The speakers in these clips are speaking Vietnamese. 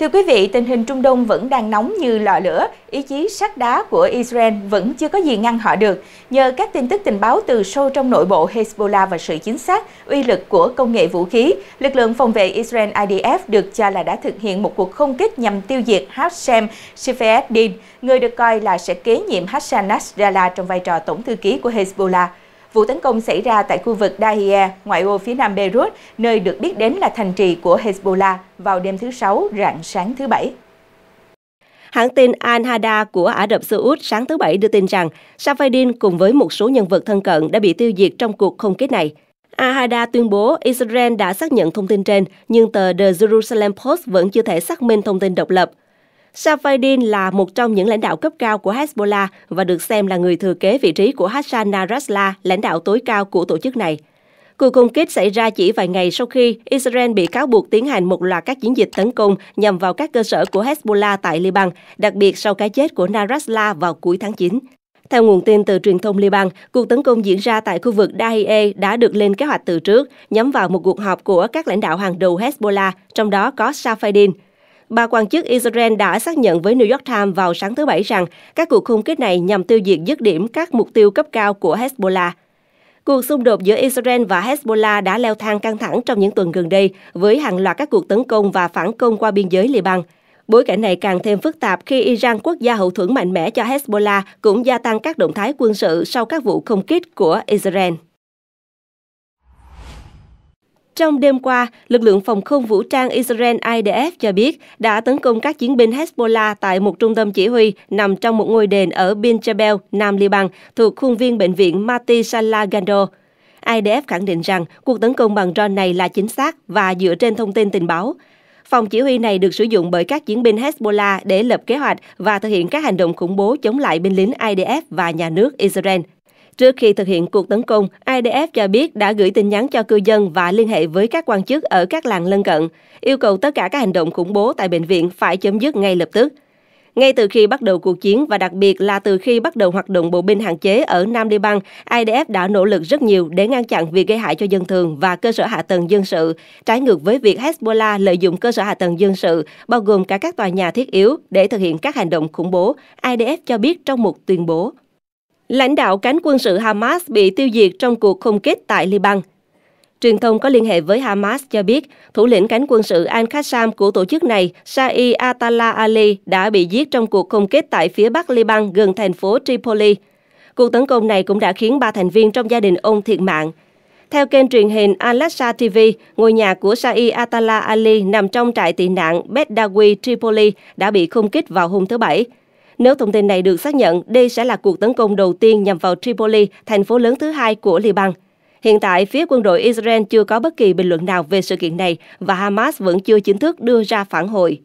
Thưa quý vị, tình hình Trung Đông vẫn đang nóng như lò lửa, ý chí sắt đá của Israel vẫn chưa có gì ngăn họ được. Nhờ các tin tức tình báo từ sâu trong nội bộ Hezbollah và sự chính xác, uy lực của công nghệ vũ khí, lực lượng phòng vệ Israel IDF được cho là đã thực hiện một cuộc không kích nhằm tiêu diệt Hashem Sifeeddin, người được coi là sẽ kế nhiệm Hassan Nasrallah trong vai trò tổng thư ký của Hezbollah. Vụ tấn công xảy ra tại khu vực Dahia, ngoại ô phía nam Beirut, nơi được biết đến là thành trì của Hezbollah vào đêm thứ Sáu, rạng sáng thứ Bảy. Hãng tin Al-Hada của Ả Rập Xê Út sáng thứ Bảy đưa tin rằng Safedin cùng với một số nhân vật thân cận đã bị tiêu diệt trong cuộc không kích này. Al-Hada tuyên bố Israel đã xác nhận thông tin trên, nhưng tờ The Jerusalem Post vẫn chưa thể xác minh thông tin độc lập. Safedin là một trong những lãnh đạo cấp cao của Hezbollah và được xem là người thừa kế vị trí của Hassan Nasrallah, lãnh đạo tối cao của tổ chức này. Cuộc không kích xảy ra chỉ vài ngày sau khi Israel bị cáo buộc tiến hành một loạt các chiến dịch tấn công nhằm vào các cơ sở của Hezbollah tại Liban, đặc biệt sau cái chết của Nasrallah vào cuối tháng 9. Theo nguồn tin từ truyền thông Liban, cuộc tấn công diễn ra tại khu vực Dahiye đã được lên kế hoạch từ trước, nhắm vào một cuộc họp của các lãnh đạo hàng đầu Hezbollah, trong đó có Safedin – Ba quan chức Israel đã xác nhận với New York Times vào sáng thứ Bảy rằng các cuộc không kích này nhằm tiêu diệt dứt điểm các mục tiêu cấp cao của Hezbollah. Cuộc xung đột giữa Israel và Hezbollah đã leo thang căng thẳng trong những tuần gần đây với hàng loạt các cuộc tấn công và phản công qua biên giới Liban. Bối cảnh này càng thêm phức tạp khi Iran, quốc gia hậu thuẫn mạnh mẽ cho Hezbollah, cũng gia tăng các động thái quân sự sau các vụ không kích của Israel. Trong đêm qua, lực lượng phòng không vũ trang Israel IDF cho biết đã tấn công các chiến binh Hezbollah tại một trung tâm chỉ huy nằm trong một ngôi đền ở Bin Jebel, Nam Liban, thuộc khuôn viên bệnh viện Mati Salah Gando. IDF khẳng định rằng cuộc tấn công bằng drone này là chính xác và dựa trên thông tin tình báo. Phòng chỉ huy này được sử dụng bởi các chiến binh Hezbollah để lập kế hoạch và thực hiện các hành động khủng bố chống lại binh lính IDF và nhà nước Israel. Trước khi thực hiện cuộc tấn công, IDF cho biết đã gửi tin nhắn cho cư dân và liên hệ với các quan chức ở các làng lân cận, yêu cầu tất cả các hành động khủng bố tại bệnh viện phải chấm dứt ngay lập tức. Ngay từ khi bắt đầu cuộc chiến và đặc biệt là từ khi bắt đầu hoạt động bộ binh hạn chế ở Nam Liban, IDF đã nỗ lực rất nhiều để ngăn chặn việc gây hại cho dân thường và cơ sở hạ tầng dân sự, trái ngược với việc Hezbollah lợi dụng cơ sở hạ tầng dân sự, bao gồm cả các tòa nhà thiết yếu, để thực hiện các hành động khủng bố, IDF cho biết trong một tuyên bố lãnh đạo cánh quân sự Hamas bị tiêu diệt trong cuộc không kích tại Liban. Truyền thông có liên hệ với Hamas cho biết, thủ lĩnh cánh quân sự Al-Qassam của tổ chức này, Sa'i Atala Ali, đã bị giết trong cuộc không kích tại phía bắc Liban gần thành phố Tripoli. Cuộc tấn công này cũng đã khiến ba thành viên trong gia đình ông thiệt mạng. Theo kênh truyền hình Al-Aqsa TV, ngôi nhà của Sa'i Atala Ali nằm trong trại tị nạn Bedawi Tripoli đã bị không kích vào hôm thứ Bảy. Nếu thông tin này được xác nhận, đây sẽ là cuộc tấn công đầu tiên nhằm vào Tripoli, thành phố lớn thứ hai của Liban. Hiện tại, phía quân đội Israel chưa có bất kỳ bình luận nào về sự kiện này và Hamas vẫn chưa chính thức đưa ra phản hồi.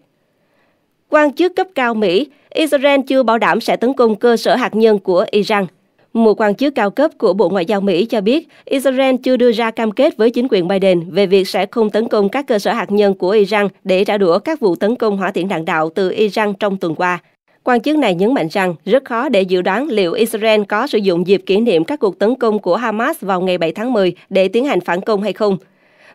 Quan chức cấp cao Mỹ, Israel chưa bảo đảm sẽ tấn công cơ sở hạt nhân của Iran. Một quan chức cao cấp của Bộ Ngoại giao Mỹ cho biết Israel chưa đưa ra cam kết với chính quyền Biden về việc sẽ không tấn công các cơ sở hạt nhân của Iran để trả đũa các vụ tấn công hỏa tiễn đạn đạo từ Iran trong tuần qua. Quan chức này nhấn mạnh rằng rất khó để dự đoán liệu Israel có sử dụng dịp kỷ niệm các cuộc tấn công của Hamas vào ngày 7 tháng 10 để tiến hành phản công hay không.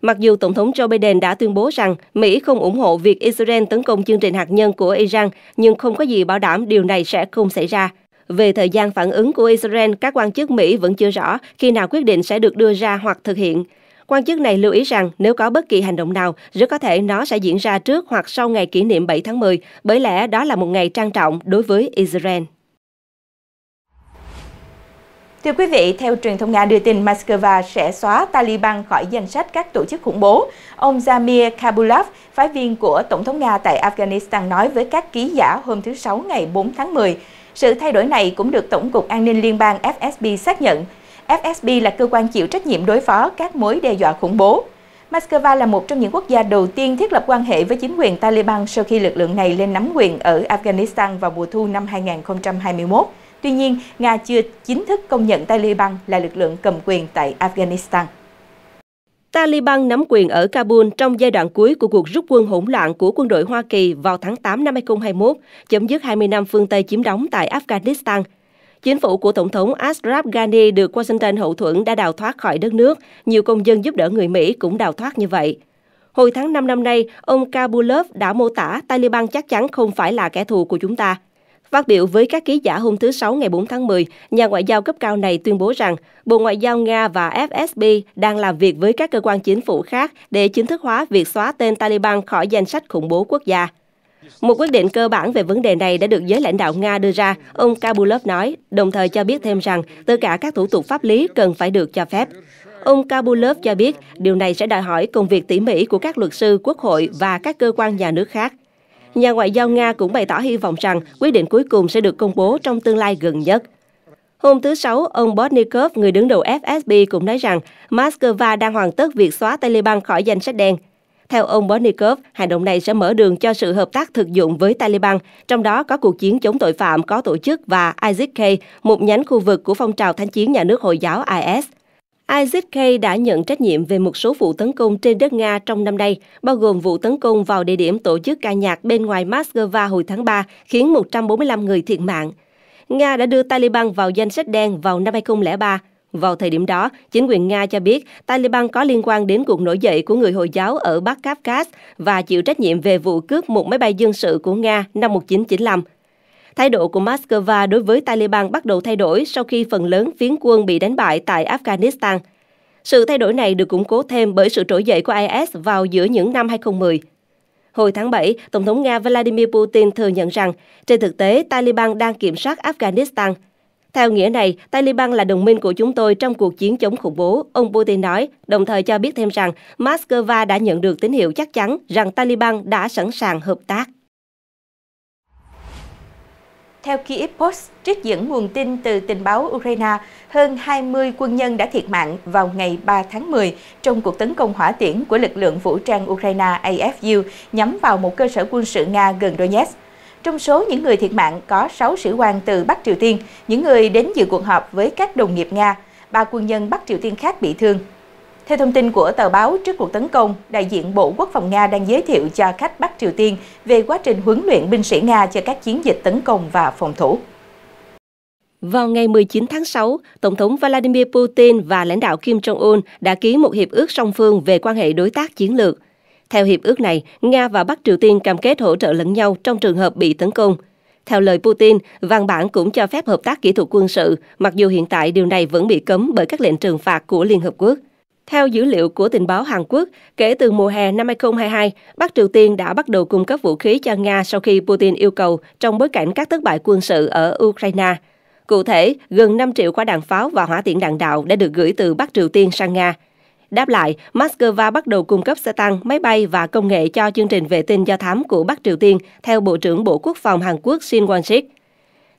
Mặc dù Tổng thống Joe Biden đã tuyên bố rằng Mỹ không ủng hộ việc Israel tấn công chương trình hạt nhân của Iran, nhưng không có gì bảo đảm điều này sẽ không xảy ra. Về thời gian phản ứng của Israel, các quan chức Mỹ vẫn chưa rõ khi nào quyết định sẽ được đưa ra hoặc thực hiện. Quan chức này lưu ý rằng nếu có bất kỳ hành động nào, rất có thể nó sẽ diễn ra trước hoặc sau ngày kỷ niệm 7 tháng 10, bởi lẽ đó là một ngày trang trọng đối với Israel. Thưa quý vị, theo truyền thông Nga đưa tin Moscow sẽ xóa Taliban khỏi danh sách các tổ chức khủng bố. Ông Zamir Kabulov, phái viên của Tổng thống Nga tại Afghanistan nói với các ký giả hôm thứ Sáu ngày 4 tháng 10. Sự thay đổi này cũng được Tổng cục An ninh Liên bang FSB xác nhận. FSB là cơ quan chịu trách nhiệm đối phó các mối đe dọa khủng bố. Moscow là một trong những quốc gia đầu tiên thiết lập quan hệ với chính quyền Taliban sau khi lực lượng này lên nắm quyền ở Afghanistan vào mùa thu năm 2021. Tuy nhiên, Nga chưa chính thức công nhận Taliban là lực lượng cầm quyền tại Afghanistan. Taliban nắm quyền ở Kabul trong giai đoạn cuối của cuộc rút quân hỗn loạn của quân đội Hoa Kỳ vào tháng 8 năm 2021, chấm dứt 20 năm phương Tây chiếm đóng tại Afghanistan Chính phủ của Tổng thống Ashraf Ghani được Washington hậu thuẫn đã đào thoát khỏi đất nước. Nhiều công dân giúp đỡ người Mỹ cũng đào thoát như vậy. Hồi tháng 5 năm nay, ông Kabulov đã mô tả Taliban chắc chắn không phải là kẻ thù của chúng ta. Phát biểu với các ký giả hôm thứ Sáu ngày 4 tháng 10, nhà ngoại giao cấp cao này tuyên bố rằng Bộ Ngoại giao Nga và FSB đang làm việc với các cơ quan chính phủ khác để chính thức hóa việc xóa tên Taliban khỏi danh sách khủng bố quốc gia. Một quyết định cơ bản về vấn đề này đã được giới lãnh đạo Nga đưa ra, ông Kabulov nói, đồng thời cho biết thêm rằng tất cả các thủ tục pháp lý cần phải được cho phép. Ông Kabulov cho biết điều này sẽ đòi hỏi công việc tỉ mỉ của các luật sư, quốc hội và các cơ quan nhà nước khác. Nhà ngoại giao Nga cũng bày tỏ hy vọng rằng quyết định cuối cùng sẽ được công bố trong tương lai gần nhất. Hôm thứ Sáu, ông Botnikov, người đứng đầu FSB, cũng nói rằng Moscow đang hoàn tất việc xóa Taliban khỏi danh sách đen. Theo ông Bornikov, hành động này sẽ mở đường cho sự hợp tác thực dụng với Taliban, trong đó có cuộc chiến chống tội phạm có tổ chức và ISK, một nhánh khu vực của phong trào thánh chiến nhà nước Hồi giáo IS. IZK đã nhận trách nhiệm về một số vụ tấn công trên đất Nga trong năm nay, bao gồm vụ tấn công vào địa điểm tổ chức ca nhạc bên ngoài Moscow hồi tháng 3, khiến 145 người thiệt mạng. Nga đã đưa Taliban vào danh sách đen vào năm 2003. Vào thời điểm đó, chính quyền Nga cho biết Taliban có liên quan đến cuộc nổi dậy của người Hồi giáo ở Bắc Kavkaz và chịu trách nhiệm về vụ cướp một máy bay dân sự của Nga năm 1995. Thái độ của Moscow đối với Taliban bắt đầu thay đổi sau khi phần lớn phiến quân bị đánh bại tại Afghanistan. Sự thay đổi này được củng cố thêm bởi sự trỗi dậy của IS vào giữa những năm 2010. Hồi tháng 7, Tổng thống Nga Vladimir Putin thừa nhận rằng, trên thực tế, Taliban đang kiểm soát Afghanistan – theo nghĩa này, Taliban là đồng minh của chúng tôi trong cuộc chiến chống khủng bố, ông Putin nói, đồng thời cho biết thêm rằng Moscow đã nhận được tín hiệu chắc chắn rằng Taliban đã sẵn sàng hợp tác. Theo Kyiv Post, trích dẫn nguồn tin từ tình báo Ukraine, hơn 20 quân nhân đã thiệt mạng vào ngày 3 tháng 10 trong cuộc tấn công hỏa tiễn của lực lượng vũ trang Ukraine AFU nhắm vào một cơ sở quân sự Nga gần Donetsk. Trong số những người thiệt mạng có 6 sĩ quan từ Bắc Triều Tiên, những người đến dự cuộc họp với các đồng nghiệp Nga, ba quân nhân Bắc Triều Tiên khác bị thương. Theo thông tin của tờ báo, trước cuộc tấn công, đại diện Bộ Quốc phòng Nga đang giới thiệu cho khách Bắc Triều Tiên về quá trình huấn luyện binh sĩ Nga cho các chiến dịch tấn công và phòng thủ. Vào ngày 19 tháng 6, Tổng thống Vladimir Putin và lãnh đạo Kim Jong-un đã ký một hiệp ước song phương về quan hệ đối tác chiến lược. Theo hiệp ước này, Nga và Bắc Triều Tiên cam kết hỗ trợ lẫn nhau trong trường hợp bị tấn công. Theo lời Putin, văn bản cũng cho phép hợp tác kỹ thuật quân sự, mặc dù hiện tại điều này vẫn bị cấm bởi các lệnh trừng phạt của Liên Hợp Quốc. Theo dữ liệu của tình báo Hàn Quốc, kể từ mùa hè năm 2022, Bắc Triều Tiên đã bắt đầu cung cấp vũ khí cho Nga sau khi Putin yêu cầu trong bối cảnh các thất bại quân sự ở Ukraine. Cụ thể, gần 5 triệu quả đạn pháo và hỏa tiễn đạn đạo đã được gửi từ Bắc Triều Tiên sang Nga. Đáp lại, Moscow bắt đầu cung cấp xe tăng, máy bay và công nghệ cho chương trình vệ tinh do thám của Bắc Triều Tiên, theo Bộ trưởng Bộ Quốc phòng Hàn Quốc Shin Won-sik.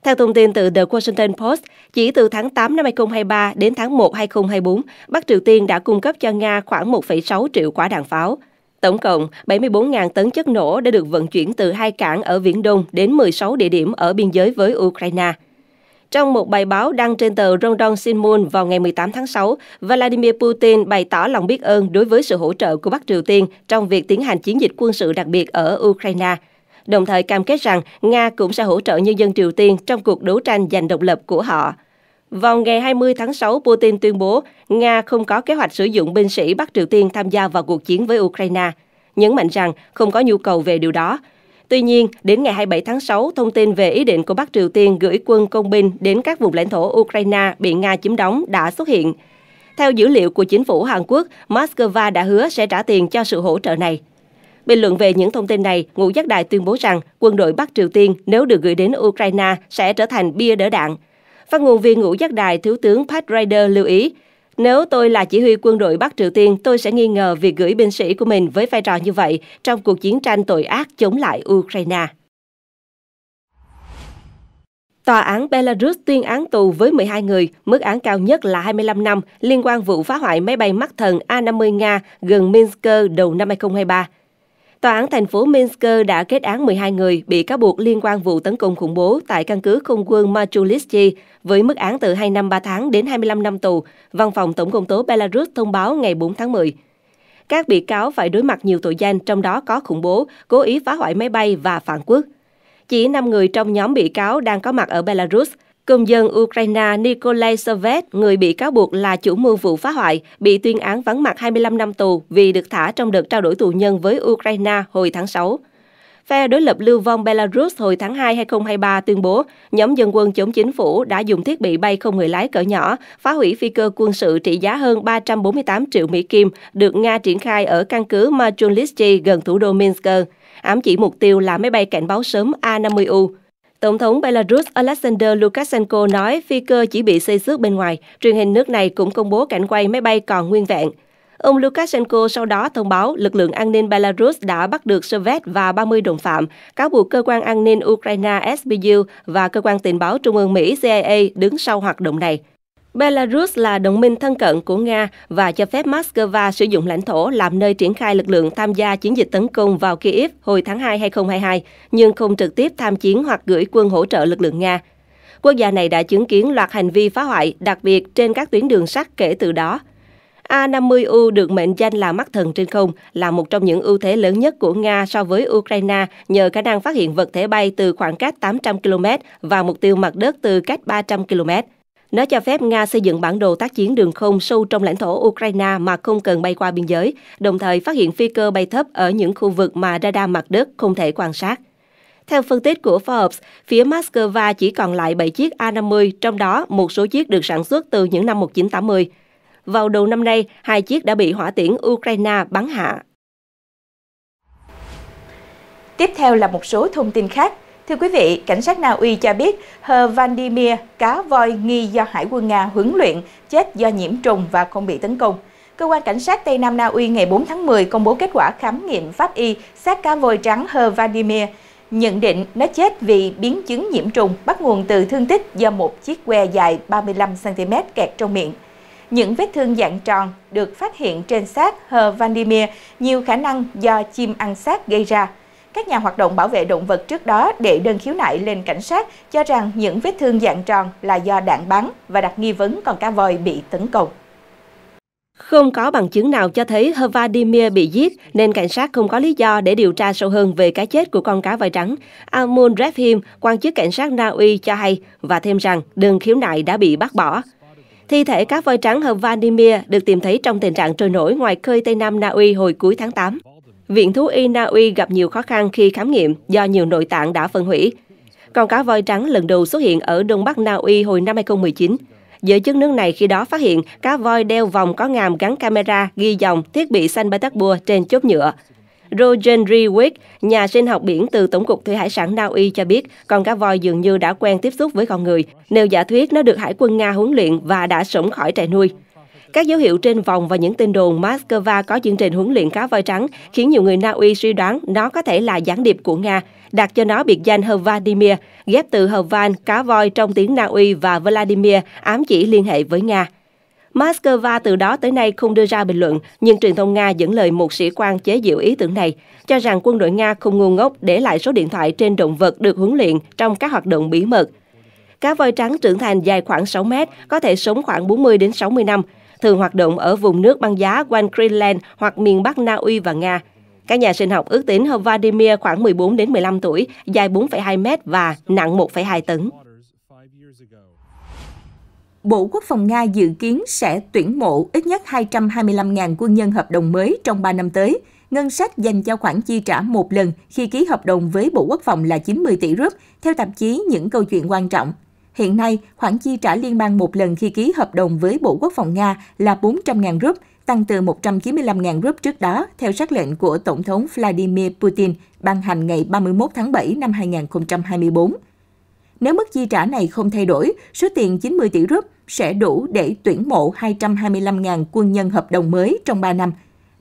Theo thông tin từ The Washington Post, chỉ từ tháng 8 năm 2023 đến tháng 1 năm 2024, Bắc Triều Tiên đã cung cấp cho Nga khoảng 1,6 triệu quả đạn pháo. Tổng cộng, 74.000 tấn chất nổ đã được vận chuyển từ hai cảng ở Viễn Đông đến 16 địa điểm ở biên giới với Ukraine. Trong một bài báo đăng trên tờ Rondon Sinmun vào ngày 18 tháng 6, Vladimir Putin bày tỏ lòng biết ơn đối với sự hỗ trợ của Bắc Triều Tiên trong việc tiến hành chiến dịch quân sự đặc biệt ở Ukraine, đồng thời cam kết rằng Nga cũng sẽ hỗ trợ nhân dân Triều Tiên trong cuộc đấu tranh giành độc lập của họ. Vào ngày 20 tháng 6, Putin tuyên bố Nga không có kế hoạch sử dụng binh sĩ Bắc Triều Tiên tham gia vào cuộc chiến với Ukraine, nhấn mạnh rằng không có nhu cầu về điều đó, Tuy nhiên, đến ngày 27 tháng 6, thông tin về ý định của Bắc Triều Tiên gửi quân công binh đến các vùng lãnh thổ Ukraine bị Nga chiếm đóng đã xuất hiện. Theo dữ liệu của chính phủ Hàn Quốc, Moscow đã hứa sẽ trả tiền cho sự hỗ trợ này. Bình luận về những thông tin này, Ngũ Giác Đài tuyên bố rằng quân đội Bắc Triều Tiên nếu được gửi đến Ukraine sẽ trở thành bia đỡ đạn. Phát ngôn viên Ngũ Giác Đài Thiếu tướng Pat Ryder lưu ý, nếu tôi là chỉ huy quân đội Bắc Triều Tiên, tôi sẽ nghi ngờ việc gửi binh sĩ của mình với vai trò như vậy trong cuộc chiến tranh tội ác chống lại Ukraine. Tòa án Belarus tuyên án tù với 12 người, mức án cao nhất là 25 năm liên quan vụ phá hoại máy bay mắc thần A-50 Nga gần Minsk đầu năm 2023. Tòa án thành phố Minsk đã kết án 12 người bị cáo buộc liên quan vụ tấn công khủng bố tại căn cứ không quân Machulichi với mức án từ 2 năm 3 tháng đến 25 năm tù, Văn phòng Tổng công tố Belarus thông báo ngày 4 tháng 10. Các bị cáo phải đối mặt nhiều tội danh, trong đó có khủng bố, cố ý phá hoại máy bay và phản quốc. Chỉ 5 người trong nhóm bị cáo đang có mặt ở Belarus – Công dân Ukraine Nikolai Sovet, người bị cáo buộc là chủ mưu vụ phá hoại, bị tuyên án vắng mặt 25 năm tù vì được thả trong đợt trao đổi tù nhân với Ukraine hồi tháng 6. Phe đối lập lưu vong Belarus hồi tháng 2 2023 tuyên bố nhóm dân quân chống chính phủ đã dùng thiết bị bay không người lái cỡ nhỏ phá hủy phi cơ quân sự trị giá hơn 348 triệu Mỹ Kim được Nga triển khai ở căn cứ Machulitsky gần thủ đô Minsk, ám chỉ mục tiêu là máy bay cảnh báo sớm A-50U. Tổng thống Belarus Alexander Lukashenko nói phi cơ chỉ bị xây xước bên ngoài. Truyền hình nước này cũng công bố cảnh quay máy bay còn nguyên vẹn. Ông Lukashenko sau đó thông báo lực lượng an ninh Belarus đã bắt được Soviet và 30 đồng phạm, cáo buộc cơ quan an ninh Ukraine SBU và cơ quan tình báo Trung ương Mỹ CIA đứng sau hoạt động này. Belarus là đồng minh thân cận của Nga và cho phép Moscow sử dụng lãnh thổ làm nơi triển khai lực lượng tham gia chiến dịch tấn công vào Kiev hồi tháng 2 2022, nhưng không trực tiếp tham chiến hoặc gửi quân hỗ trợ lực lượng Nga. Quốc gia này đã chứng kiến loạt hành vi phá hoại, đặc biệt trên các tuyến đường sắt kể từ đó. A-50U được mệnh danh là mắt thần trên không, là một trong những ưu thế lớn nhất của Nga so với Ukraine nhờ khả năng phát hiện vật thể bay từ khoảng cách 800 km và mục tiêu mặt đất từ cách 300 km. Nó cho phép Nga xây dựng bản đồ tác chiến đường không sâu trong lãnh thổ Ukraine mà không cần bay qua biên giới, đồng thời phát hiện phi cơ bay thấp ở những khu vực mà radar mặt đất không thể quan sát. Theo phân tích của Forbes, phía Moscow chỉ còn lại 7 chiếc A-50, trong đó một số chiếc được sản xuất từ những năm 1980. Vào đầu năm nay, hai chiếc đã bị hỏa tiễn Ukraine bắn hạ. Tiếp theo là một số thông tin khác. Thưa quý vị, cảnh sát Na Uy cho biết Hờ Vandimir, cá voi nghi do Hải quân Nga huấn luyện, chết do nhiễm trùng và không bị tấn công. Cơ quan Cảnh sát Tây Nam Na Uy ngày 4 tháng 10 công bố kết quả khám nghiệm pháp y xác cá voi trắng Hờ Vandimir, nhận định nó chết vì biến chứng nhiễm trùng bắt nguồn từ thương tích do một chiếc que dài 35cm kẹt trong miệng. Những vết thương dạng tròn được phát hiện trên xác Hờ Vandimir nhiều khả năng do chim ăn xác gây ra các nhà hoạt động bảo vệ động vật trước đó đệ đơn khiếu nại lên cảnh sát cho rằng những vết thương dạng tròn là do đạn bắn và đặt nghi vấn con cá voi bị tấn công. Không có bằng chứng nào cho thấy Vladimir bị giết, nên cảnh sát không có lý do để điều tra sâu hơn về cái chết của con cá voi trắng. Amun Revhim, quan chức cảnh sát Na Uy cho hay và thêm rằng đơn khiếu nại đã bị bác bỏ. Thi thể cá voi trắng Vladimir được tìm thấy trong tình trạng trôi nổi ngoài khơi Tây Nam Na Uy hồi cuối tháng 8. Viện Thú y Na Uy gặp nhiều khó khăn khi khám nghiệm do nhiều nội tạng đã phân hủy. Con cá voi trắng lần đầu xuất hiện ở Đông Bắc Na Uy hồi năm 2019. Giới chức nước này khi đó phát hiện cá voi đeo vòng có ngàm gắn camera ghi dòng thiết bị xanh Petersburg trên chốt nhựa. Roger Rewick, nhà sinh học biển từ Tổng cục Thủy hải sản Na Uy cho biết, con cá voi dường như đã quen tiếp xúc với con người, Nếu giả thuyết nó được Hải quân Nga huấn luyện và đã sống khỏi trại nuôi. Các dấu hiệu trên vòng và những tin đồn Moscow có chương trình huấn luyện cá voi trắng khiến nhiều người Na Uy suy đoán nó có thể là gián điệp của Nga, đặt cho nó biệt danh "Hovadimir" ghép từ "Hovan" cá voi trong tiếng Na Uy và Vladimir ám chỉ liên hệ với Nga. Moscow từ đó tới nay không đưa ra bình luận, nhưng truyền thông Nga dẫn lời một sĩ quan chế diệu ý tưởng này, cho rằng quân đội Nga không ngu ngốc để lại số điện thoại trên động vật được huấn luyện trong các hoạt động bí mật. Cá voi trắng trưởng thành dài khoảng 6 mét, có thể sống khoảng 40 đến 60 năm, thường hoạt động ở vùng nước băng giá quanh Greenland hoặc miền Bắc Na Uy và Nga. Các nhà sinh học ước tính heo Vladimir khoảng 14 đến 15 tuổi, dài 4,2 mét và nặng 1,2 tấn. Bộ Quốc phòng Nga dự kiến sẽ tuyển mộ ít nhất 225.000 quân nhân hợp đồng mới trong 3 năm tới. Ngân sách dành cho khoản chi trả một lần khi ký hợp đồng với Bộ Quốc phòng là 90 tỷ rúp, theo tạp chí Những Câu chuyện quan trọng. Hiện nay, khoản chi trả liên bang một lần khi ký hợp đồng với Bộ Quốc phòng Nga là 400.000 rúp, tăng từ 195.000 rúp trước đó, theo sắc lệnh của Tổng thống Vladimir Putin ban hành ngày 31 tháng 7 năm 2024. Nếu mức chi trả này không thay đổi, số tiền 90 tỷ rúp sẽ đủ để tuyển mộ 225.000 quân nhân hợp đồng mới trong 3 năm.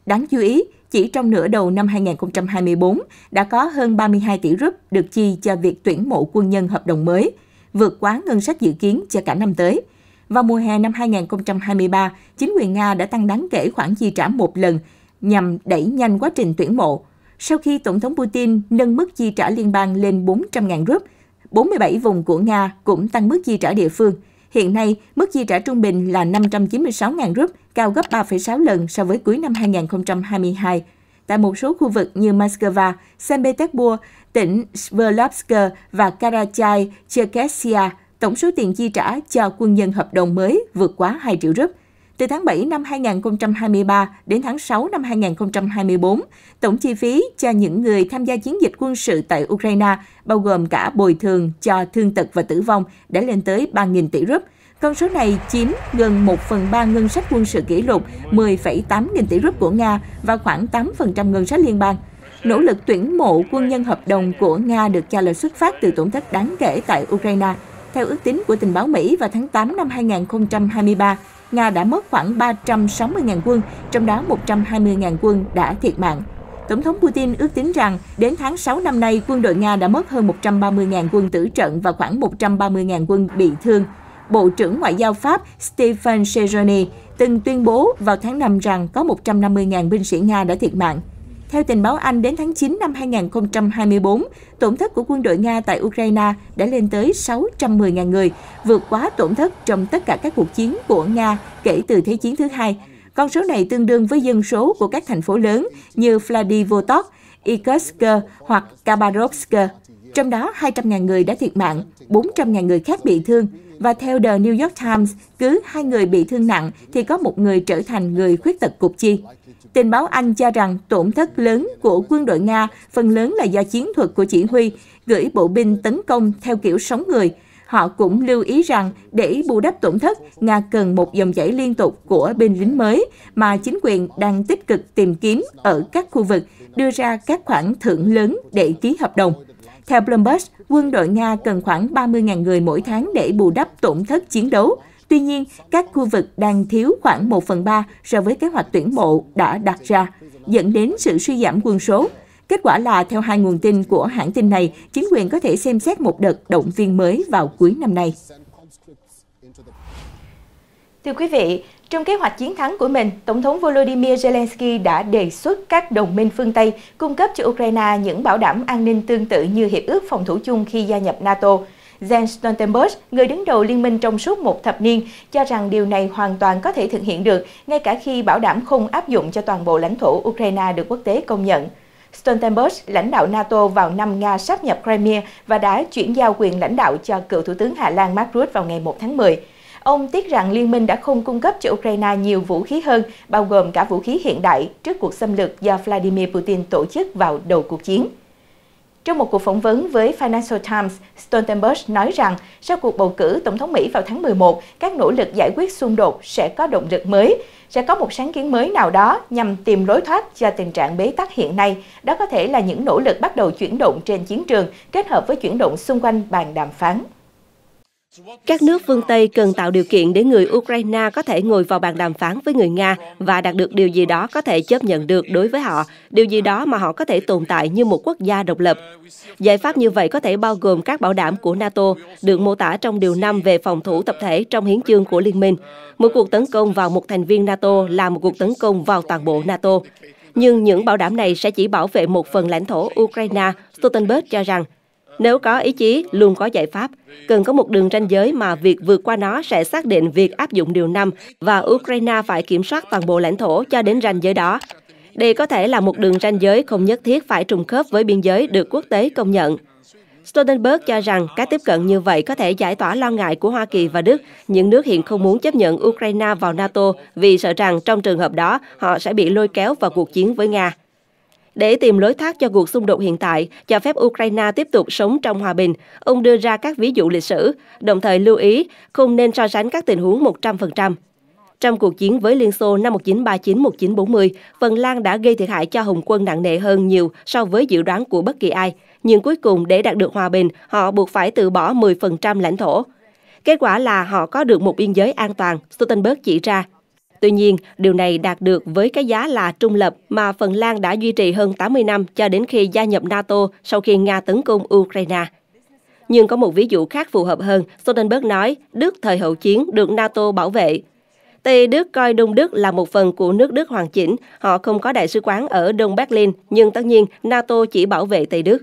Đáng chú ý, chỉ trong nửa đầu năm 2024 đã có hơn 32 tỷ rúp được chi cho việc tuyển mộ quân nhân hợp đồng mới – vượt quá ngân sách dự kiến cho cả năm tới. Vào mùa hè năm 2023, chính quyền Nga đã tăng đáng kể khoản chi trả một lần nhằm đẩy nhanh quá trình tuyển mộ. Sau khi Tổng thống Putin nâng mức chi trả liên bang lên 400.000 rúp, 47 vùng của Nga cũng tăng mức chi trả địa phương. Hiện nay, mức chi trả trung bình là 596.000 rúp, cao gấp 3,6 lần so với cuối năm 2022. Tại một số khu vực như Moscow, Saint Petersburg tỉnh Sverdlovsk và Karachay, Cherkessia, tổng số tiền chi trả cho quân nhân hợp đồng mới vượt quá 2 triệu rúp. Từ tháng 7 năm 2023 đến tháng 6 năm 2024, tổng chi phí cho những người tham gia chiến dịch quân sự tại Ukraine, bao gồm cả bồi thường cho thương tật và tử vong, đã lên tới 3.000 tỷ rúp. Con số này chiếm gần 1 phần 3 ngân sách quân sự kỷ lục 10,8 nghìn tỷ rúp của Nga và khoảng 8% ngân sách liên bang nỗ lực tuyển mộ quân nhân hợp đồng của Nga được cho là xuất phát từ tổn thất đáng kể tại Ukraine. Theo ước tính của tình báo Mỹ, vào tháng 8 năm 2023, Nga đã mất khoảng 360.000 quân, trong đó 120.000 quân đã thiệt mạng. Tổng thống Putin ước tính rằng đến tháng 6 năm nay, quân đội Nga đã mất hơn 130.000 quân tử trận và khoảng 130.000 quân bị thương. Bộ trưởng Ngoại giao Pháp Stephen Sejourne từng tuyên bố vào tháng 5 rằng có 150.000 binh sĩ Nga đã thiệt mạng. Theo tình báo Anh, đến tháng 9 năm 2024, tổn thất của quân đội Nga tại Ukraine đã lên tới 610.000 người, vượt quá tổn thất trong tất cả các cuộc chiến của Nga kể từ Thế chiến thứ hai. Con số này tương đương với dân số của các thành phố lớn như Vladivostok, Irkutsk hoặc Khabarovsk. Trong đó, 200.000 người đã thiệt mạng, 400.000 người khác bị thương. Và theo The New York Times, cứ hai người bị thương nặng thì có một người trở thành người khuyết tật cục chi. Tình báo Anh cho rằng tổn thất lớn của quân đội Nga phần lớn là do chiến thuật của chỉ huy, gửi bộ binh tấn công theo kiểu sống người. Họ cũng lưu ý rằng để bù đắp tổn thất, Nga cần một dòng chảy liên tục của binh lính mới mà chính quyền đang tích cực tìm kiếm ở các khu vực, đưa ra các khoản thưởng lớn để ký hợp đồng. Theo Bloomberg, quân đội Nga cần khoảng 30.000 người mỗi tháng để bù đắp tổn thất chiến đấu. Tuy nhiên, các khu vực đang thiếu khoảng 1 phần 3 so với kế hoạch tuyển mộ đã đặt ra, dẫn đến sự suy giảm quân số. Kết quả là, theo hai nguồn tin của hãng tin này, chính quyền có thể xem xét một đợt động viên mới vào cuối năm nay. Thưa quý vị, trong kế hoạch chiến thắng của mình, Tổng thống Volodymyr Zelensky đã đề xuất các đồng minh phương Tây cung cấp cho Ukraine những bảo đảm an ninh tương tự như Hiệp ước Phòng thủ chung khi gia nhập NATO – Jens Stoltenberg, người đứng đầu liên minh trong suốt một thập niên, cho rằng điều này hoàn toàn có thể thực hiện được, ngay cả khi bảo đảm không áp dụng cho toàn bộ lãnh thổ Ukraine được quốc tế công nhận. Stoltenberg, lãnh đạo NATO vào năm Nga sắp nhập Crimea và đã chuyển giao quyền lãnh đạo cho cựu Thủ tướng Hà Lan Mark Rutte vào ngày 1 tháng 10. Ông tiếc rằng liên minh đã không cung cấp cho Ukraine nhiều vũ khí hơn, bao gồm cả vũ khí hiện đại trước cuộc xâm lược do Vladimir Putin tổ chức vào đầu cuộc chiến. Trong một cuộc phỏng vấn với Financial Times, Stoltenberg nói rằng sau cuộc bầu cử Tổng thống Mỹ vào tháng 11, các nỗ lực giải quyết xung đột sẽ có động lực mới, sẽ có một sáng kiến mới nào đó nhằm tìm lối thoát cho tình trạng bế tắc hiện nay. Đó có thể là những nỗ lực bắt đầu chuyển động trên chiến trường kết hợp với chuyển động xung quanh bàn đàm phán. Các nước phương Tây cần tạo điều kiện để người Ukraine có thể ngồi vào bàn đàm phán với người Nga và đạt được điều gì đó có thể chấp nhận được đối với họ, điều gì đó mà họ có thể tồn tại như một quốc gia độc lập. Giải pháp như vậy có thể bao gồm các bảo đảm của NATO, được mô tả trong điều 5 về phòng thủ tập thể trong hiến chương của liên minh. Một cuộc tấn công vào một thành viên NATO là một cuộc tấn công vào toàn bộ NATO. Nhưng những bảo đảm này sẽ chỉ bảo vệ một phần lãnh thổ Ukraine, Stoltenberg cho rằng nếu có ý chí, luôn có giải pháp. Cần có một đường ranh giới mà việc vượt qua nó sẽ xác định việc áp dụng điều 5 và Ukraine phải kiểm soát toàn bộ lãnh thổ cho đến ranh giới đó. Đây có thể là một đường ranh giới không nhất thiết phải trùng khớp với biên giới được quốc tế công nhận. Stoltenberg cho rằng cách tiếp cận như vậy có thể giải tỏa lo ngại của Hoa Kỳ và Đức, những nước hiện không muốn chấp nhận Ukraine vào NATO vì sợ rằng trong trường hợp đó họ sẽ bị lôi kéo vào cuộc chiến với Nga. Để tìm lối thoát cho cuộc xung đột hiện tại, cho phép Ukraine tiếp tục sống trong hòa bình, ông đưa ra các ví dụ lịch sử, đồng thời lưu ý không nên so sánh các tình huống 100%. Trong cuộc chiến với Liên Xô năm 1939-1940, Phần Lan đã gây thiệt hại cho Hồng quân nặng nề hơn nhiều so với dự đoán của bất kỳ ai. Nhưng cuối cùng, để đạt được hòa bình, họ buộc phải từ bỏ 10% lãnh thổ. Kết quả là họ có được một biên giới an toàn, Stoltenberg chỉ ra. Tuy nhiên, điều này đạt được với cái giá là trung lập mà Phần Lan đã duy trì hơn 80 năm cho đến khi gia nhập NATO sau khi Nga tấn công Ukraine. Nhưng có một ví dụ khác phù hợp hơn, Stoltenberg nói Đức thời hậu chiến được NATO bảo vệ. Tây Đức coi Đông Đức là một phần của nước Đức hoàn chỉnh, họ không có đại sứ quán ở Đông Berlin, nhưng tất nhiên NATO chỉ bảo vệ Tây Đức.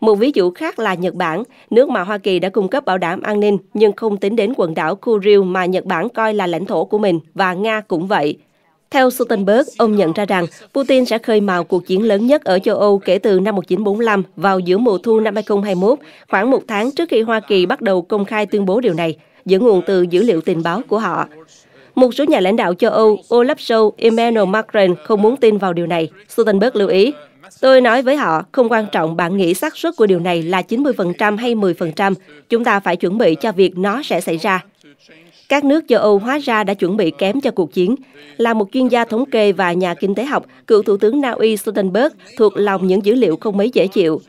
Một ví dụ khác là Nhật Bản, nước mà Hoa Kỳ đã cung cấp bảo đảm an ninh nhưng không tính đến quần đảo Kuril mà Nhật Bản coi là lãnh thổ của mình và Nga cũng vậy. Theo Stoltenberg, ông nhận ra rằng Putin sẽ khơi mào cuộc chiến lớn nhất ở châu Âu kể từ năm 1945 vào giữa mùa thu năm 2021, khoảng một tháng trước khi Hoa Kỳ bắt đầu công khai tuyên bố điều này, dẫn nguồn từ dữ liệu tình báo của họ. Một số nhà lãnh đạo châu Âu, Olaf Scholz, Emmanuel Macron không muốn tin vào điều này. Stoltenberg lưu ý, Tôi nói với họ, không quan trọng bạn nghĩ xác suất của điều này là 90% hay 10%, chúng ta phải chuẩn bị cho việc nó sẽ xảy ra. Các nước châu Âu hóa ra đã chuẩn bị kém cho cuộc chiến. Là một chuyên gia thống kê và nhà kinh tế học, cựu Thủ tướng Na Uy Stoltenberg thuộc lòng những dữ liệu không mấy dễ chịu.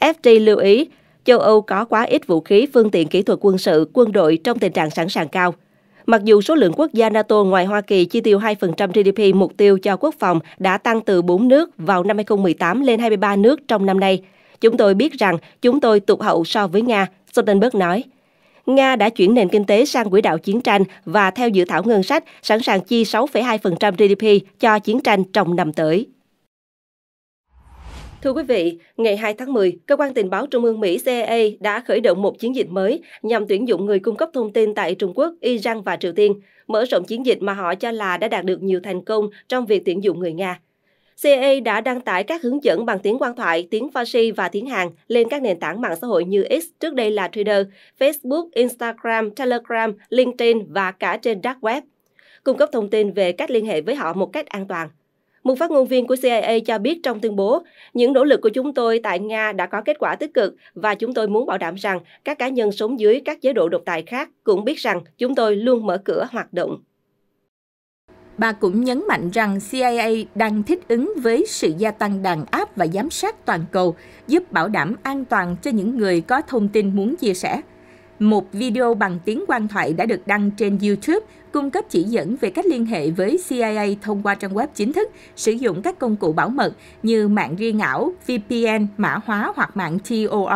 FT lưu ý, châu Âu có quá ít vũ khí, phương tiện kỹ thuật quân sự, quân đội trong tình trạng sẵn sàng cao. Mặc dù số lượng quốc gia NATO ngoài Hoa Kỳ chi tiêu 2% GDP mục tiêu cho quốc phòng đã tăng từ 4 nước vào năm 2018 lên 23 nước trong năm nay, chúng tôi biết rằng chúng tôi tụt hậu so với Nga, Stoltenberg nói. Nga đã chuyển nền kinh tế sang quỹ đạo chiến tranh và theo dự thảo ngân sách sẵn sàng chi 6,2% GDP cho chiến tranh trong năm tới. Thưa quý vị, ngày 2 tháng 10, Cơ quan Tình báo Trung ương Mỹ CIA đã khởi động một chiến dịch mới nhằm tuyển dụng người cung cấp thông tin tại Trung Quốc, Iran và Triều Tiên, mở rộng chiến dịch mà họ cho là đã đạt được nhiều thành công trong việc tuyển dụng người Nga. CIA đã đăng tải các hướng dẫn bằng tiếng quan thoại, tiếng Farsi và tiếng Hàn lên các nền tảng mạng xã hội như X, trước đây là Twitter, Facebook, Instagram, Telegram, LinkedIn và cả trên Dark Web. Cung cấp thông tin về cách liên hệ với họ một cách an toàn – một phát ngôn viên của CIA cho biết trong tuyên bố, những nỗ lực của chúng tôi tại Nga đã có kết quả tích cực và chúng tôi muốn bảo đảm rằng các cá nhân sống dưới các chế độ độc tài khác cũng biết rằng chúng tôi luôn mở cửa hoạt động. Bà cũng nhấn mạnh rằng CIA đang thích ứng với sự gia tăng đàn áp và giám sát toàn cầu, giúp bảo đảm an toàn cho những người có thông tin muốn chia sẻ. Một video bằng tiếng quan thoại đã được đăng trên YouTube cung cấp chỉ dẫn về cách liên hệ với CIA thông qua trang web chính thức, sử dụng các công cụ bảo mật như mạng riêng ảo, VPN, mã hóa hoặc mạng TOR.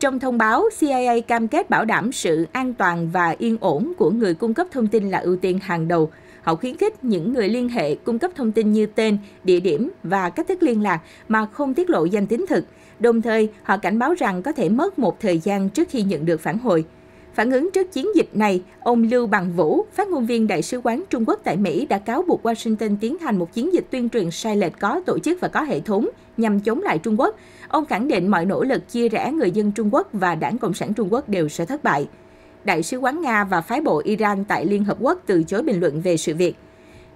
Trong thông báo, CIA cam kết bảo đảm sự an toàn và yên ổn của người cung cấp thông tin là ưu tiên hàng đầu. Họ khuyến khích những người liên hệ cung cấp thông tin như tên, địa điểm và cách thức liên lạc mà không tiết lộ danh tính thực – Đồng thời, họ cảnh báo rằng có thể mất một thời gian trước khi nhận được phản hồi. Phản ứng trước chiến dịch này, ông Lưu Bằng Vũ, phát ngôn viên Đại sứ quán Trung Quốc tại Mỹ đã cáo buộc Washington tiến hành một chiến dịch tuyên truyền sai lệch có tổ chức và có hệ thống nhằm chống lại Trung Quốc. Ông khẳng định mọi nỗ lực chia rẽ người dân Trung Quốc và Đảng Cộng sản Trung Quốc đều sẽ thất bại. Đại sứ quán Nga và phái bộ Iran tại Liên Hợp Quốc từ chối bình luận về sự việc.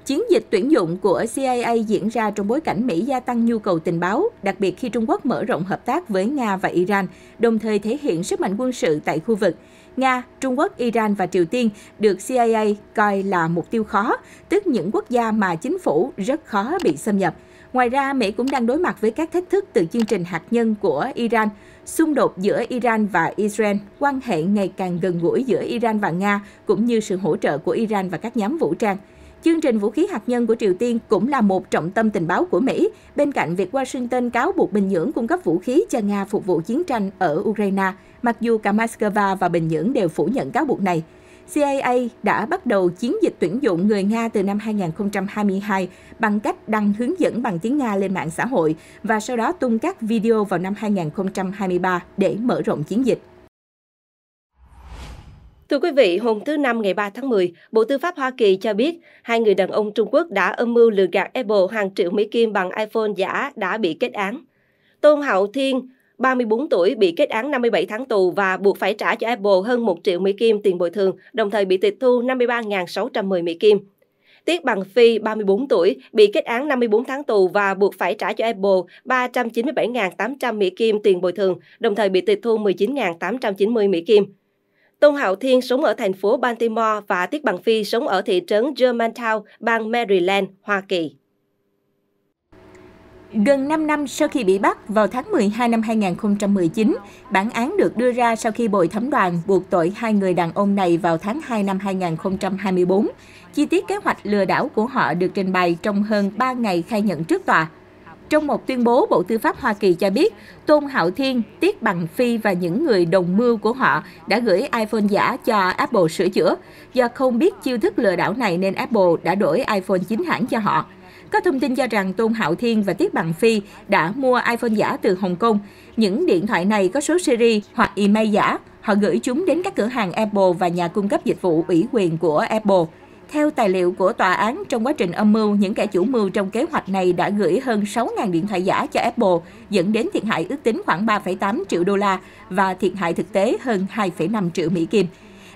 Chiến dịch tuyển dụng của CIA diễn ra trong bối cảnh Mỹ gia tăng nhu cầu tình báo, đặc biệt khi Trung Quốc mở rộng hợp tác với Nga và Iran, đồng thời thể hiện sức mạnh quân sự tại khu vực. Nga, Trung Quốc, Iran và Triều Tiên được CIA coi là mục tiêu khó, tức những quốc gia mà chính phủ rất khó bị xâm nhập. Ngoài ra, Mỹ cũng đang đối mặt với các thách thức từ chương trình hạt nhân của Iran, xung đột giữa Iran và Israel, quan hệ ngày càng gần gũi giữa Iran và Nga, cũng như sự hỗ trợ của Iran và các nhóm vũ trang. Chương trình vũ khí hạt nhân của Triều Tiên cũng là một trọng tâm tình báo của Mỹ, bên cạnh việc Washington cáo buộc Bình Nhưỡng cung cấp vũ khí cho Nga phục vụ chiến tranh ở Ukraine, mặc dù cả Moscow và Bình Nhưỡng đều phủ nhận cáo buộc này. CIA đã bắt đầu chiến dịch tuyển dụng người Nga từ năm 2022 bằng cách đăng hướng dẫn bằng tiếng Nga lên mạng xã hội và sau đó tung các video vào năm 2023 để mở rộng chiến dịch. Thưa quý vị, hôm thứ Năm ngày 3 tháng 10, Bộ Tư pháp Hoa Kỳ cho biết hai người đàn ông Trung Quốc đã âm mưu lừa gạt Apple hàng triệu Mỹ Kim bằng iPhone giả đã bị kết án. Tôn Hạo Thiên, 34 tuổi, bị kết án 57 tháng tù và buộc phải trả cho Apple hơn 1 triệu Mỹ Kim tiền bồi thường, đồng thời bị tịch thu 53.610 Mỹ Kim. Tiết Bằng Phi, 34 tuổi, bị kết án 54 tháng tù và buộc phải trả cho Apple 397.800 Mỹ Kim tiền bồi thường, đồng thời bị tịch thu 19.890 Mỹ Kim. Tôn Hạo Thiên sống ở thành phố Baltimore và Tiết Bằng Phi sống ở thị trấn Germantown, bang Maryland, Hoa Kỳ. Gần 5 năm sau khi bị bắt vào tháng 12 năm 2019, bản án được đưa ra sau khi bồi thẩm đoàn buộc tội hai người đàn ông này vào tháng 2 năm 2024. Chi tiết kế hoạch lừa đảo của họ được trình bày trong hơn 3 ngày khai nhận trước tòa. Trong một tuyên bố, Bộ Tư pháp Hoa Kỳ cho biết Tôn Hạo Thiên, Tiết Bằng Phi và những người đồng mưu của họ đã gửi iPhone giả cho Apple sửa chữa. Do không biết chiêu thức lừa đảo này nên Apple đã đổi iPhone chính hãng cho họ. Có thông tin cho rằng Tôn Hạo Thiên và Tiết Bằng Phi đã mua iPhone giả từ Hồng Kông. Những điện thoại này có số series hoặc email giả. Họ gửi chúng đến các cửa hàng Apple và nhà cung cấp dịch vụ ủy quyền của Apple. Theo tài liệu của tòa án, trong quá trình âm mưu, những kẻ chủ mưu trong kế hoạch này đã gửi hơn 6.000 điện thoại giả cho Apple, dẫn đến thiệt hại ước tính khoảng 3,8 triệu đô la và thiệt hại thực tế hơn 2,5 triệu Mỹ Kim.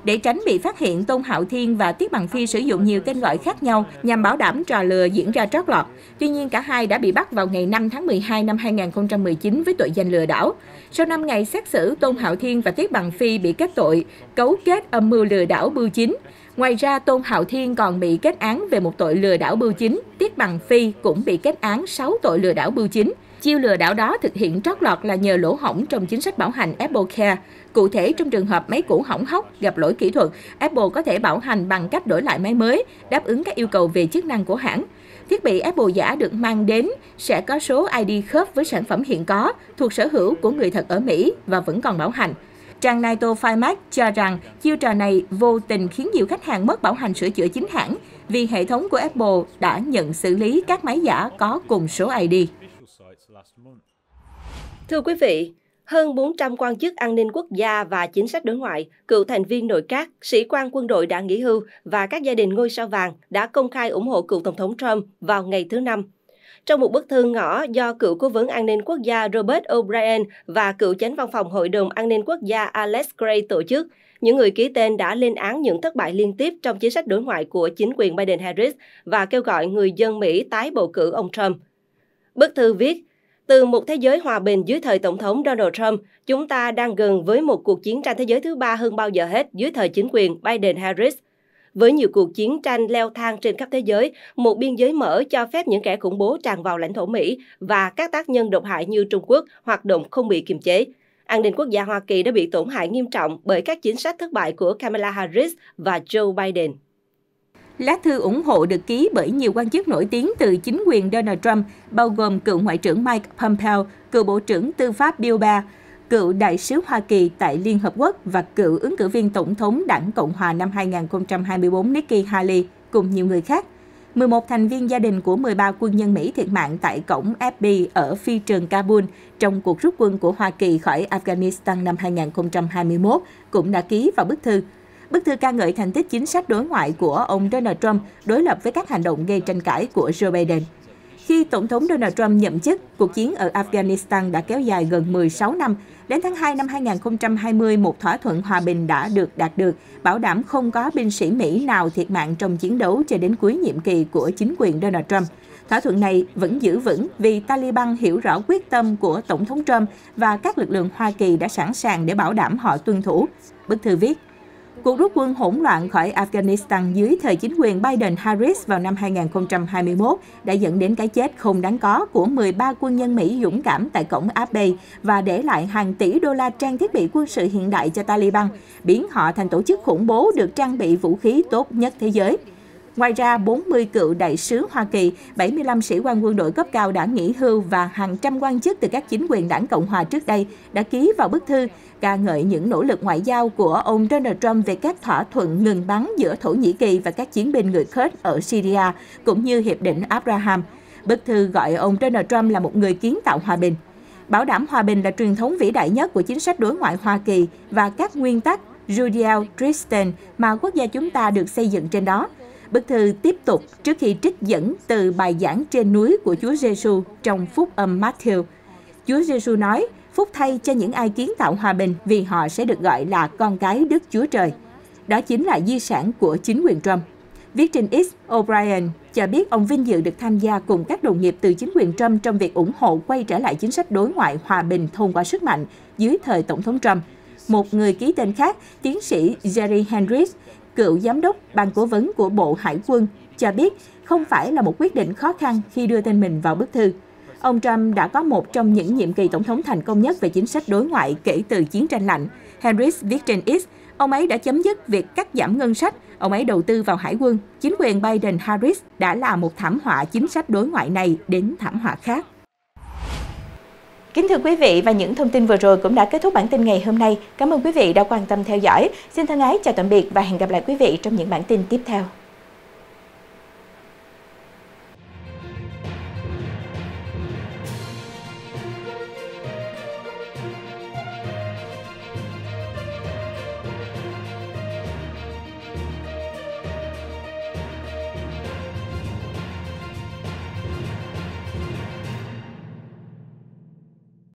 Để tránh bị phát hiện, Tôn Hạo Thiên và Tiết Bằng Phi sử dụng nhiều tên gọi khác nhau nhằm bảo đảm trò lừa diễn ra trót lọt. Tuy nhiên, cả hai đã bị bắt vào ngày 5 tháng 12 năm 2019 với tội danh lừa đảo. Sau 5 ngày xét xử, Tôn Hạo Thiên và Tiết Bằng Phi bị kết tội cấu kết âm mưu lừa đảo bưu chính. Ngoài ra, Tôn Hạo Thiên còn bị kết án về một tội lừa đảo bưu chính. Tiết Bằng Phi cũng bị kết án 6 tội lừa đảo bưu chính. Chiêu lừa đảo đó thực hiện trót lọt là nhờ lỗ hỏng trong chính sách bảo hành Apple Care. Cụ thể, trong trường hợp máy cũ hỏng hóc, gặp lỗi kỹ thuật, Apple có thể bảo hành bằng cách đổi lại máy mới, đáp ứng các yêu cầu về chức năng của hãng. Thiết bị Apple giả được mang đến sẽ có số ID khớp với sản phẩm hiện có, thuộc sở hữu của người thật ở Mỹ và vẫn còn bảo hành. Trang Naito Fimax cho rằng chiêu trò này vô tình khiến nhiều khách hàng mất bảo hành sửa chữa chính hãng vì hệ thống của Apple đã nhận xử lý các máy giả có cùng số ID. Vâng. Thưa quý vị, hơn 400 quan chức an ninh quốc gia và chính sách đối ngoại, cựu thành viên nội các, sĩ quan quân đội đã nghỉ hưu và các gia đình ngôi sao vàng đã công khai ủng hộ cựu Tổng thống Trump vào ngày thứ Năm. Trong một bức thư ngõ do cựu cố vấn an ninh quốc gia Robert O'Brien và cựu chánh văn phòng Hội đồng an ninh quốc gia Alex Gray tổ chức, những người ký tên đã lên án những thất bại liên tiếp trong chính sách đối ngoại của chính quyền Biden-Harris và kêu gọi người dân Mỹ tái bầu cử ông Trump. Bức thư viết, từ một thế giới hòa bình dưới thời Tổng thống Donald Trump, chúng ta đang gần với một cuộc chiến tranh thế giới thứ ba hơn bao giờ hết dưới thời chính quyền Biden-Harris. Với nhiều cuộc chiến tranh leo thang trên khắp thế giới, một biên giới mở cho phép những kẻ khủng bố tràn vào lãnh thổ Mỹ và các tác nhân độc hại như Trung Quốc hoạt động không bị kiềm chế. An ninh quốc gia Hoa Kỳ đã bị tổn hại nghiêm trọng bởi các chính sách thất bại của Kamala Harris và Joe Biden. Lá thư ủng hộ được ký bởi nhiều quan chức nổi tiếng từ chính quyền Donald Trump, bao gồm cựu Ngoại trưởng Mike Pompeo, cựu Bộ trưởng Tư pháp Bill Barr, cựu đại sứ Hoa Kỳ tại Liên Hợp Quốc và cựu ứng cử viên Tổng thống Đảng Cộng hòa năm 2024 Nikki Haley, cùng nhiều người khác. 11 thành viên gia đình của 13 quân nhân Mỹ thiệt mạng tại cổng FB ở phi trường Kabul trong cuộc rút quân của Hoa Kỳ khỏi Afghanistan năm 2021 cũng đã ký vào bức thư Bức thư ca ngợi thành tích chính sách đối ngoại của ông Donald Trump đối lập với các hành động gây tranh cãi của Joe Biden. Khi Tổng thống Donald Trump nhậm chức, cuộc chiến ở Afghanistan đã kéo dài gần 16 năm. Đến tháng 2 năm 2020, một thỏa thuận hòa bình đã được đạt được, bảo đảm không có binh sĩ Mỹ nào thiệt mạng trong chiến đấu cho đến cuối nhiệm kỳ của chính quyền Donald Trump. Thỏa thuận này vẫn giữ vững vì Taliban hiểu rõ quyết tâm của Tổng thống Trump và các lực lượng Hoa Kỳ đã sẵn sàng để bảo đảm họ tuân thủ. Bức thư viết, Cuộc rút quân hỗn loạn khỏi Afghanistan dưới thời chính quyền Biden-Harris vào năm 2021 đã dẫn đến cái chết không đáng có của 13 quân nhân Mỹ dũng cảm tại cổng Abbey và để lại hàng tỷ đô la trang thiết bị quân sự hiện đại cho Taliban, biến họ thành tổ chức khủng bố được trang bị vũ khí tốt nhất thế giới. Ngoài ra, 40 cựu đại sứ Hoa Kỳ, 75 sĩ quan quân đội cấp cao đã nghỉ hưu và hàng trăm quan chức từ các chính quyền đảng Cộng hòa trước đây đã ký vào bức thư ca ngợi những nỗ lực ngoại giao của ông Donald Trump về các thỏa thuận ngừng bắn giữa Thổ Nhĩ Kỳ và các chiến binh người Kurd ở Syria, cũng như Hiệp định Abraham. Bức thư gọi ông Donald Trump là một người kiến tạo hòa bình. Bảo đảm hòa bình là truyền thống vĩ đại nhất của chính sách đối ngoại Hoa Kỳ và các nguyên tắc Judeo Christian mà quốc gia chúng ta được xây dựng trên đó – Bức thư tiếp tục trước khi trích dẫn từ bài giảng trên núi của Chúa Giêsu trong Phúc âm Matthew. Chúa Giêsu nói, phúc thay cho những ai kiến tạo hòa bình vì họ sẽ được gọi là con cái Đức Chúa Trời. Đó chính là di sản của chính quyền Trump. Viết trên X, O'Brien cho biết ông vinh dự được tham gia cùng các đồng nghiệp từ chính quyền Trump trong việc ủng hộ quay trở lại chính sách đối ngoại hòa bình thông qua sức mạnh dưới thời Tổng thống Trump. Một người ký tên khác, tiến sĩ Jerry Hendricks, cựu giám đốc ban cố vấn của Bộ Hải quân, cho biết không phải là một quyết định khó khăn khi đưa tên mình vào bức thư. Ông Trump đã có một trong những nhiệm kỳ tổng thống thành công nhất về chính sách đối ngoại kể từ chiến tranh lạnh. Harris viết trên X, ông ấy đã chấm dứt việc cắt giảm ngân sách, ông ấy đầu tư vào hải quân. Chính quyền Biden-Harris đã là một thảm họa chính sách đối ngoại này đến thảm họa khác. Kính thưa quý vị và những thông tin vừa rồi cũng đã kết thúc bản tin ngày hôm nay. Cảm ơn quý vị đã quan tâm theo dõi. Xin thân ái chào tạm biệt và hẹn gặp lại quý vị trong những bản tin tiếp theo.